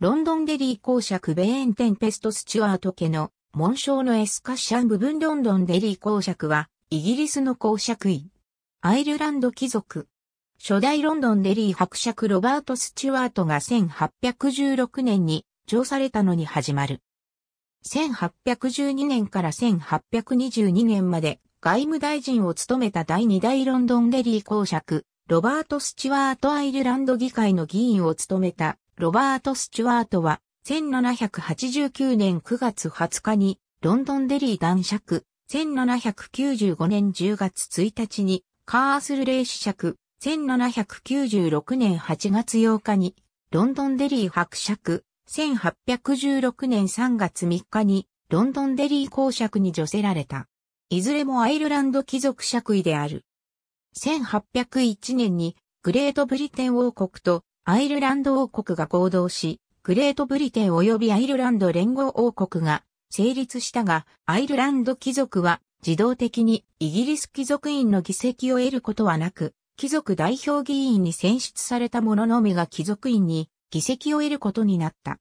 ロンドンデリー公爵ベーンテンペストスチュアート家の紋章のエスカッシャン部分ロンドンデリー公爵はイギリスの公爵位。アイルランド貴族。初代ロンドンデリー伯爵ロバート・スチュワートが1816年に上されたのに始まる。1812年から1822年まで外務大臣を務めた第2代ロンドンデリー公爵、ロバート・スチュワート・アイルランド議会の議員を務めたロバート・スチュワートは、1789年9月20日に、ロンドンデリー男爵、1795年10月1日に、カースルレイ子爵、1796年8月8日に、ロンドンデリー伯爵、1816年3月3日に、ロンドンデリー公爵に除せられた。いずれもアイルランド貴族爵位である。1801年に、グレートブリテン王国とアイルランド王国が合同し、グレートブリテン及びアイルランド連合王国が成立したが、アイルランド貴族は自動的にイギリス貴族院の議席を得ることはなく、貴族代表議員に選出された者のみが貴族院に議席を得ることになった。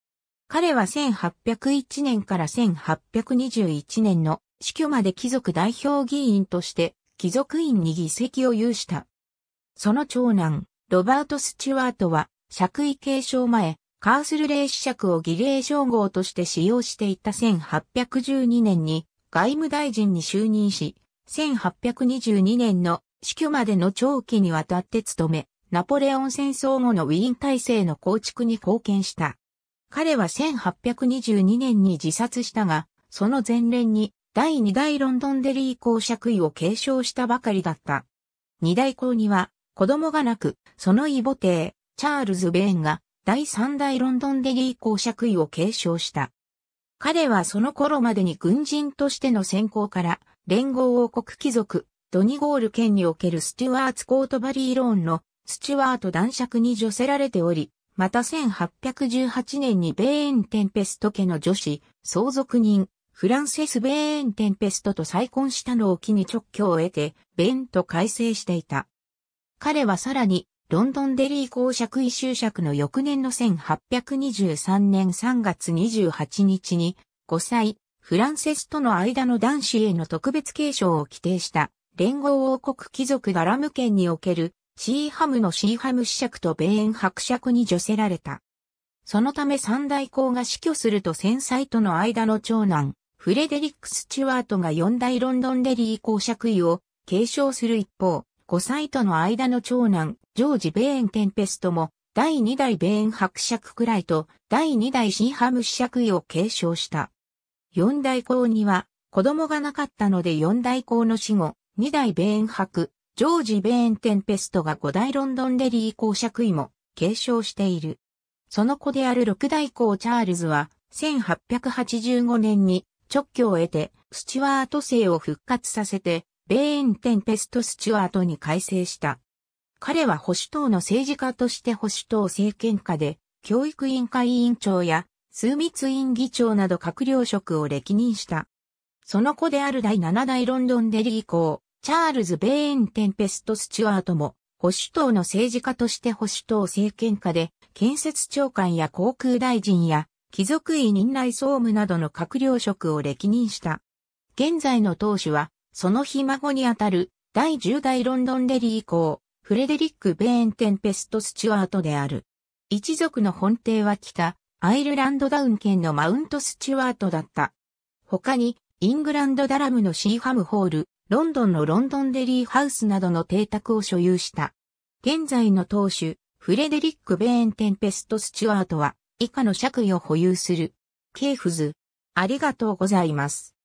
彼は1801年から1821年の死去まで貴族代表議員として貴族院に議席を有した。その長男、ロバート・スチュワートは爵位継承前、カースルレー子爵を儀礼称号として使用していた1812年に外務大臣に就任し、1822年の死去までの長期にわたって務め、ナポレオン戦争後のウィーン体制の構築に貢献した。彼は1822年に自殺したが、その前年に第2代ロンドンデリー公爵位を継承したばかりだった。2代公には子供がなく、その異母帝、チャールズ・ベーンが第3代ロンドンデリー公爵位を継承した。彼はその頃までに軍人としての選考から連合王国貴族、ドニゴール県におけるスチュワーツ・コートバリー・ローンのスチュワート男爵に除せられており、また1818年にベーン・テンペスト家の女子、相続人、フランセス・ベーン・テンペストと再婚したのを機に直挙を得て、ベーンと改正していた。彼はさらに、ロンドンデリー公爵位就爵の翌年の1823年3月28日に、5歳、フランセスとの間の男子への特別継承を規定した連合王国貴族ガラム県におけるシーハムのシーハム子爵と米園伯爵に除せられた。そのため三代公が死去すると戦災との間の長男、フレデリック・スチュワートが四代ロンドンデリー公爵位を継承する一方、5歳との間の長男、ジョージ・ベーン・テンペストも、第2代ベーン伯爵くらいと、第2代シンハム爵位を継承した。四代公には、子供がなかったので四代公の死後、二代ベーン伯、ジョージ・ベーン・テンペストが五代ロンドンデリー公爵位も継承している。その子である六代公チャールズは、1885年に直居を得て、スチュワート姓を復活させて、ベーン・テンペスト・スチュワートに改正した。彼は保守党の政治家として保守党政権下で、教育委員会委員長や、枢密院議長など閣僚職を歴任した。その子である第7代ロンドンデリー降、チャールズ・ベーン・テンペスト・スチュワートも、保守党の政治家として保守党政権下で、建設長官や航空大臣や、貴族委任内総務などの閣僚職を歴任した。現在の党首は、そのひ孫にあたる、第10代ロンドンデリー降。フレデリック・ベーン・テンペスト・スチュワートである。一族の本邸は北、アイルランドダウン県のマウント・スチュワートだった。他に、イングランドダラムのシーハムホール、ロンドンのロンドンデリーハウスなどの邸宅を所有した。現在の当主、フレデリック・ベーン・テンペスト・スチュワートは、以下の爵位を保有する。ケーフズ。ありがとうございます。